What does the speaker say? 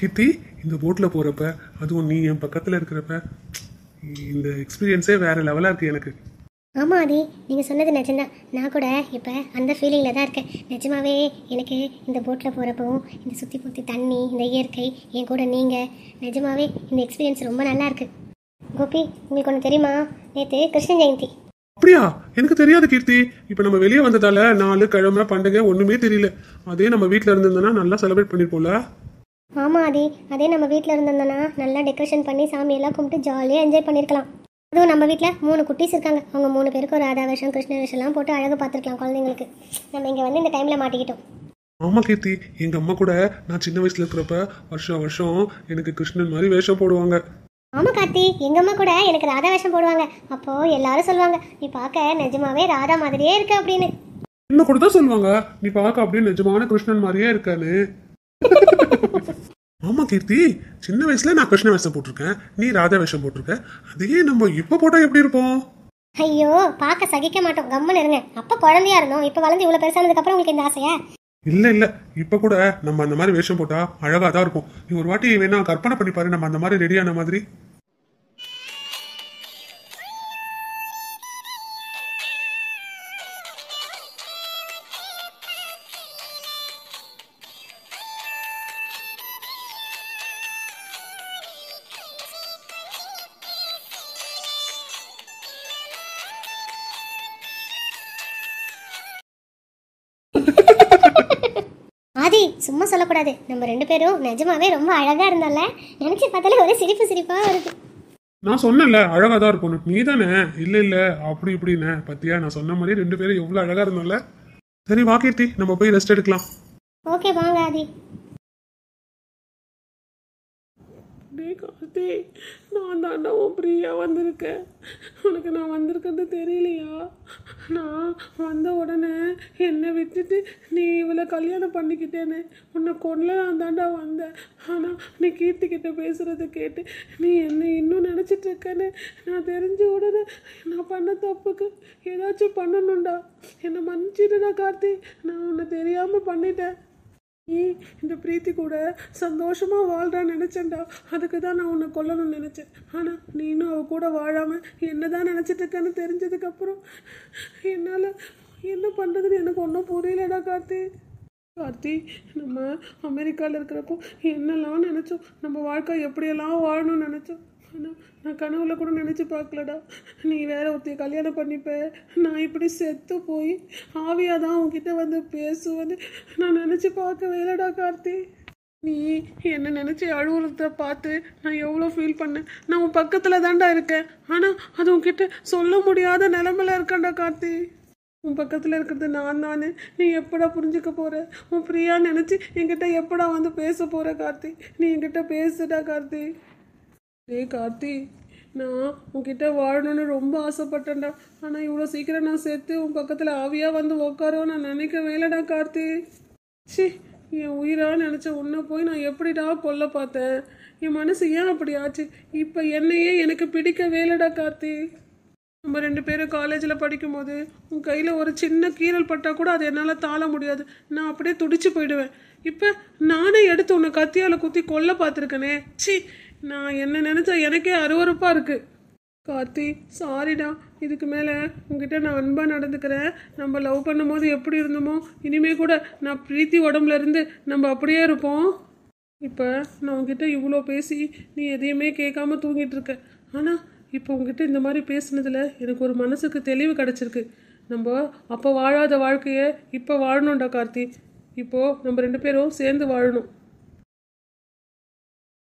கித்தி இந்த போட்டில் போகிறப்ப அதுவும் நீ என் பக்கத்தில் இருக்கிறப்ப இந்த எக்ஸ்பீரியன்ஸே வேறு லெவலாக இருக்குது எனக்கு ஆமாம் அதி நீங்கள் சொன்னது நிஜம்தான் நான் கூட இப்போ அந்த ஃபீலிங்கில் தான் இருக்கேன் நிஜமாகவே எனக்கு இந்த போட்டில் போகிறப்பவும் இந்த சுற்றி புத்தி தண்ணி இந்த இயற்கை என் கூட நீங்கள் நிஜமாகவே இந்த எக்ஸ்பீரியன்ஸ் ரொம்ப நல்லா இருக்கு கோபி உங்களுக்கு ஒன்று தெரியுமா நேற்று கிருஷ்ண ஜெயந்தி அப்படியா எனக்கு தெரியாது கீர்த்தி இப்போ நம்ம வெளியே வந்ததால நாலு கிழமை பண்டிகை ஒன்றுமே தெரியல அதே நம்ம வீட்டில் இருந்திருந்தோன்னா நல்லா செலிப்ரேட் பண்ணியிருப்போம்ல ஆமாம் அதே அதே நம்ம வீட்டில் இருந்திருந்தோன்னா நல்லா டெக்கரேஷன் பண்ணி சாமியெல்லாம் கும்பிட்டு ஜாலியாக என்ஜாய் பண்ணியிருக்கலாம் அதுவும் நம்ம வீட்டில் மூணு குட்டீஸ் இருக்காங்க அவங்க மூணு பேருக்கு ஒரு ராதா வேஷம் கிருஷ்ண வருஷம்லாம் போட்டு அழகு பார்த்துருக்கலாம் குழந்தைங்களுக்கு நம்ம இங்கே வந்து இந்த டைமில் மாட்டிக்கிட்டோம் ஆமாம் கீர்த்தி எங்கள் அம்மா கூட நான் சின்ன வயசில் இருக்கிறப்ப வருஷம் வருஷம் எனக்கு கிருஷ்ணன் மாதிரி வேஷம் போடுவாங்க ஆமாம் கார்த்தி எங்கள் அம்மா கூட எனக்கு ராதா வேஷம் போடுவாங்க அப்போது எல்லாரும் சொல்லுவாங்க நீ பார்க்க நிஜமாவே ராதா மாதிரியே இருக்க அப்படின்னு என்ன கூட தான் சொல்லுவாங்க நீ பார்க்க அப்படியே நிஜமான கிருஷ்ணன் மாதிரியே இருக்கான்னு ஆமா கீர்த்தி சின்ன வயசுல நான் கிருஷ்ண வேஷம் போட்டிருக்கேன் நீ ராஜா வேஷம் போட்டிருக்க அதையே நம்ம இப்ப போட்டா எப்படி இருப்போம் ஐயோ பார்க்க சகிக்க மாட்டோம் கம்மன் இருங்க அப்ப குழந்தையா இருந்தோம் இப்ப வளர்ந்து இவ்வளவு பெருசானதுக்கு அப்புறம் உங்களுக்கு இந்த ஆசையா இல்ல இல்ல இப்ப கூட நம்ம அந்த மாதிரி வேஷம் போட்டா அழகா தான் இருக்கும் நீ ஒரு வாட்டி வேணா கற்பனை பண்ணி பாரு நம்ம அந்த மாதிரி ரெடியான மாதிரி சும்மா சொல்லக்கூடாது நம்ம ரெண்டு பேரும் நிஜமாவே ரொம்ப அழகா இருந்தால நினைச்சு பார்த்தாலே ஒரே சிரிப்பு சிரிப்பா இருக்கு நான் சொன்னேன்ல அழகா தான் இருக்கணும் நீ தானே இல்ல இல்ல அப்படி இப்படின்னு பத்தியா நான் சொன்ன மாதிரி ரெண்டு பேரும் எவ்வளவு அழகா இருந்தால சரி வா கீர்த்தி நம்ம போய் ரெஸ்ட் எடுக்கலாம் ஓகே வாங்க ஆதி கார்த்தி நான் தான் உன் பிரியா வந்திருக்கேன் உனக்கு நான் வந்திருக்கிறது தெரியலையா நான் வந்த உடனே என்னை விட்டுட்டு நீ கல்யாணம் பண்ணிக்கிட்டேன்னு உன்னை கொள்ளலாம் நான் தாண்டா வந்தேன் ஆனால் நீ கீர்த்திக்கிட்ட பேசுகிறத கேட்டு நீ என்னை இன்னும் நினச்சிட்டு இருக்கேன்னு நான் தெரிஞ்ச உடனே நான் பண்ண தப்புக்கு ஏதாச்சும் பண்ணணும்டா என்னை மன்னிச்சிடுடா கார்த்தி நான் உன்னை தெரியாமல் பண்ணிட்டேன் நீ இந்த பிரீத்தி கூட சந்தோஷமாக வாழ்கிறான்னு நினச்சேன்டா அதுக்கு தான் நான் உன்னை கொல்லணும்னு நினச்சேன் ஆனால் நீ இன்னும் அவள் கூட வாழாமல் என்ன தான் நினச்சிட்டு இருக்கேன்னு தெரிஞ்சதுக்கப்புறம் என்னால் என்ன பண்ணுறதுன்னு எனக்கு ஒன்றும் புரியலடா கார்த்தி கார்த்தி நம்ம அமெரிக்காவில் இருக்கிறப்போ என்னெல்லாம் நினச்சோம் நம்ம வாழ்க்கை எப்படியெல்லாம் வாழணும்னு நினச்சோம் ஆனால் நான் கனவுல கூட நினச்சி பார்க்கலடா நீ வேற ஒருத்தைய கல்யாணம் பண்ணிப்ப நான் இப்படி செத்து போய் ஆவியாக தான் உங்ககிட்ட வந்து பேசுவது நான் நினச்சி பார்க்கவே இல்லைடா கார்த்தி நீ என்னை நினச்சி அழுவுறத பார்த்து நான் எவ்வளோ ஃபீல் பண்ணேன் நான் உன் பக்கத்தில் தாண்டா இருக்கேன் ஆனால் அது உன்கிட்ட சொல்ல முடியாத நிலமையில இருக்கேன்டா கார்த்தி உன் பக்கத்தில் இருக்கிறது நான் தானே நீ எப்படா புரிஞ்சுக்க போகிற உன் ஃப்ரீயா நினச்சி என்கிட்ட எப்படா வந்து பேச போகிற கார்த்தி நீ என்கிட்ட பேசுடா கார்த்தி ஏ கார்த்தி நான் உன்கிட்ட வாழணும்னு ரொம்ப ஆசைப்பட்டேன்டா ஆனால் இவ்வளோ சீக்கிரம் நான் சேர்த்து உன் பக்கத்தில் ஆவியாக வந்து உக்காரோ நான் நினைக்க வேலைடா கார்த்தி சி என் உயிராக நினச்ச உன்னை போய் நான் எப்படிடா கொல்ல பார்த்தேன் என் மனசு ஏன் அப்படி ஆச்சு இப்போ என்னையே எனக்கு பிடிக்க வேலைடா கார்த்தி நம்ம ரெண்டு பேரும் காலேஜில் படிக்கும்போது உன் கையில் ஒரு சின்ன கீரல் பட்டால் கூட அது என்னால் தாழ முடியாது நான் அப்படியே துடிச்சு போயிடுவேன் இப்போ நானே எடுத்து உன்னை கத்தியால் குத்தி கொல்ல பார்த்துருக்கனே சி நான் என்ன நினச்சா எனக்கே அருவறுப்பாக இருக்குது கார்த்தி சாரிடா இதுக்கு மேலே உங்ககிட்ட நான் அன்பாக நடந்துக்கிறேன் நம்ம லவ் பண்ணும்போது எப்படி இருந்தோமோ இனிமேல் கூட நான் பிரீத்தி உடம்புல இருந்து நம்ம அப்படியே இருப்போம் இப்போ நான் உங்ககிட்ட இவ்வளோ பேசி நீ எதையுமே கேட்காம தூங்கிட்டு இருக்க ஆனால் இப்போ உங்ககிட்ட இந்த மாதிரி பேசுனதில் எனக்கு ஒரு மனசுக்கு தெளிவு கிடச்சிருக்கு நம்ம அப்போ வாழாத வாழ்க்கையை இப்போ வாழணும்டா கார்த்தி இப்போது நம்ம ரெண்டு பேரும் சேர்ந்து வாழணும்